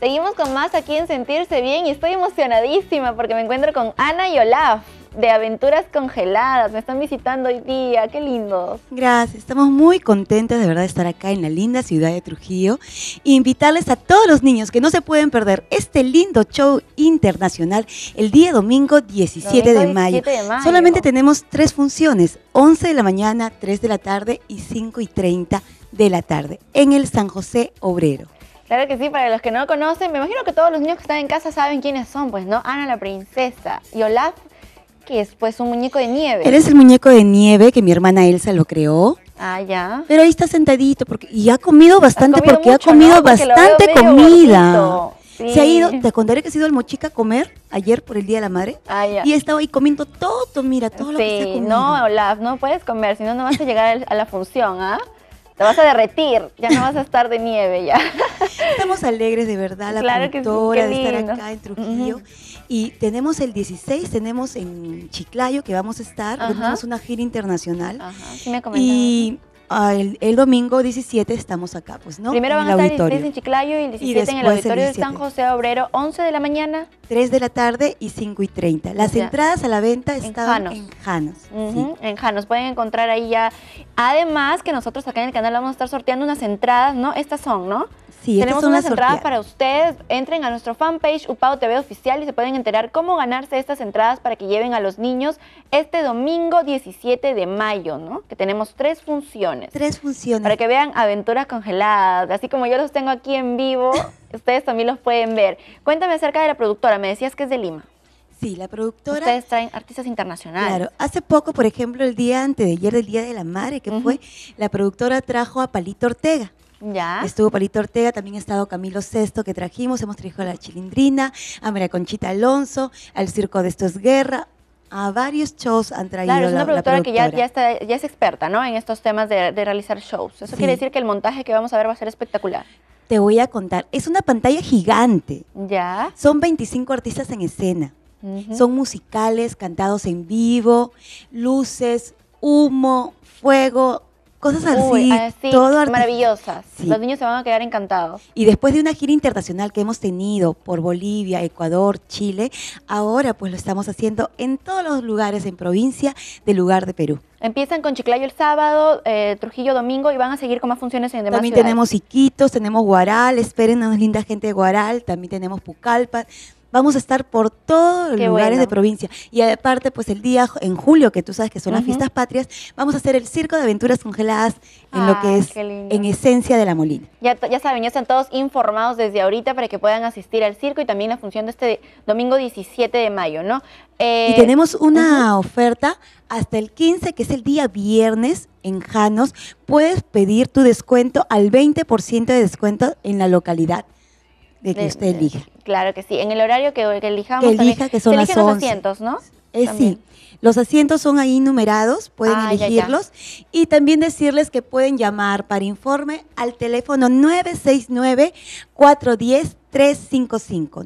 Seguimos con más aquí en Sentirse Bien y estoy emocionadísima porque me encuentro con Ana y Olaf de Aventuras Congeladas. Me están visitando hoy día, qué lindo! Gracias, estamos muy contentos de verdad de estar acá en la linda ciudad de Trujillo e invitarles a todos los niños que no se pueden perder este lindo show internacional el día domingo 17, de, mayo. 17 de mayo. Solamente tenemos tres funciones, 11 de la mañana, 3 de la tarde y 5 y 30 de la tarde en el San José Obrero. Claro que sí, para los que no conocen, me imagino que todos los niños que están en casa saben quiénes son, pues, ¿no? Ana la princesa y Olaf, que es pues un muñeco de nieve. Eres el muñeco de nieve que mi hermana Elsa lo creó. Ah, ya. Pero ahí está sentadito porque y ha comido bastante porque ha comido bastante comida. Se ha ido, te contaré que se ha ido el mochica a comer ayer por el Día de la Madre. Ah, ya. Y estaba ahí comiendo todo, mira, todo lo que se ha Sí. No, Olaf, no puedes comer, si no, no vas a llegar a la función, ¿ah? Te vas a derretir, ya no vas a estar de nieve ya. Estamos alegres de verdad, la claro de estar acá en Trujillo. Y tenemos el 16, tenemos en Chiclayo que vamos a estar, tenemos una gira internacional. Ajá, me y Ah, el, domingo 17 estamos acá, pues, ¿no? Primero van a estar el en Chiclayo y el 17 en el auditorio de San José Obrero, 11 de la mañana. 3 de la tarde y 5 y 30. Las entradas a la venta están en Janos. en Janos, pueden encontrar ahí ya. Además que nosotros acá en el canal vamos a estar sorteando unas entradas, ¿no? Estas son, ¿no? Tenemos unas entradas para ustedes. Entren a nuestro fanpage Upao TV Oficial y se pueden enterar cómo ganarse estas entradas para que lleven a los niños este domingo 17 de mayo, ¿no? Que tenemos tres funciones. Tres funciones. Para que vean aventuras congeladas. Así como yo los tengo aquí en vivo, ustedes también los pueden ver. Cuéntame acerca de la productora. Me decías que es de Lima. Sí, la productora. Ustedes traen artistas internacionales. Claro, hace poco, por ejemplo, el día antes de ayer, del Día de la Madre, que fue, la productora trajo a Palito Ortega. Ya. Estuvo Palito Ortega, también ha estado Camilo Sesto que trajimos, hemos traído a la Chilindrina, a María Conchita Alonso, al Circo de Estos Guerra, a varios shows han traído Claro, es una productora, que ya, es experta ¿no? en estos temas de, realizar shows. Eso quiere decir que el montaje que vamos a ver va a ser espectacular. Te voy a contar, es una pantalla gigante. Ya. Son 25 artistas en escena. Son musicales, cantados en vivo, luces, humo, fuego, Cosas así, ah, maravillosas. Los niños se van a quedar encantados. Y después de una gira internacional que hemos tenido por Bolivia, Ecuador, Chile, ahora pues lo estamos haciendo en todos los lugares en provincia del lugar de Perú. Empiezan con Chiclayo el sábado, eh, Trujillo domingo y van a seguir con más funciones en demás También tenemos Iquitos, tenemos Guaral, una linda gente de Guaral, también tenemos Pucallpa, Vamos a estar por todos los lugares de provincia. Y aparte, pues el día en julio, que tú sabes que son las fiestas patrias, vamos a hacer el circo de aventuras congeladas en lo que ah, es en esencia de la Molina. Ya, ya saben, ya están todos informados desde ahorita para que puedan asistir al circo y también la función de este domingo 17 de mayo, ¿no? y eh, tenemos una oferta hasta el 15, que es el día viernes en Janos. Puedes pedir tu descuento al 20% de descuento en la localidad de que usted elija. Claro que sí, en el horario que, elijamos. que son los asientos, ¿no? Eh, sí, los asientos son ahí numerados, pueden ah, elegirlos. Y también decirles que pueden llamar para informe al teléfono 969-410-355.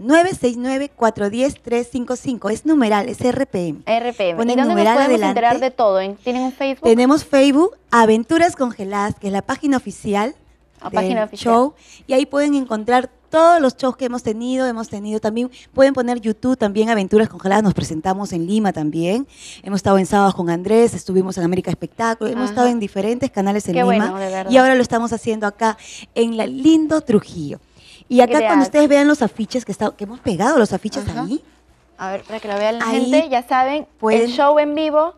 969-410-355. Es numeral, es RPM. RPM. ¿Y dónde numeral nos de todo? ¿Tienen un Facebook? Tenemos Facebook, Aventuras Congeladas, que es la página oficial. La ah, página oficial. show y ahí pueden encontrar todos los shows que hemos tenido, hemos tenido también, pueden poner YouTube también, Aventuras Congeladas, nos presentamos en Lima también, hemos estado en sábado con Andrés, estuvimos en América Espectáculo, hemos estado en diferentes canales en Lima y ahora lo estamos haciendo acá en la lindo Trujillo. Y acá cuando ustedes vean los afiches que, hemos pegado, los afiches ahí. A ver, para que lo vean la gente, ya saben, el show en vivo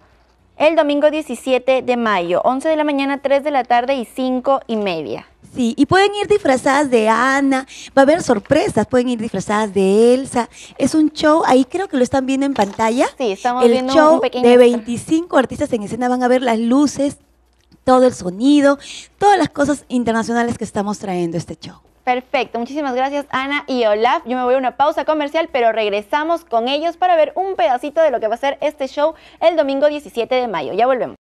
el domingo 17 de mayo, 11 de la mañana, 3 de la tarde y 5 y media. Sí, y pueden ir disfrazadas de Ana, va a haber sorpresas, pueden ir disfrazadas de Elsa. Es un show, ahí creo que lo están viendo en pantalla. Sí, estamos El viendo show un de 25 artistas en escena, van a ver las luces, todo el sonido, todas las cosas internacionales que estamos trayendo este show. Perfecto, muchísimas gracias Ana y Olaf. Yo me voy a una pausa comercial, pero regresamos con ellos para ver un pedacito de lo que va a ser este show el domingo 17 de mayo. Ya volvemos.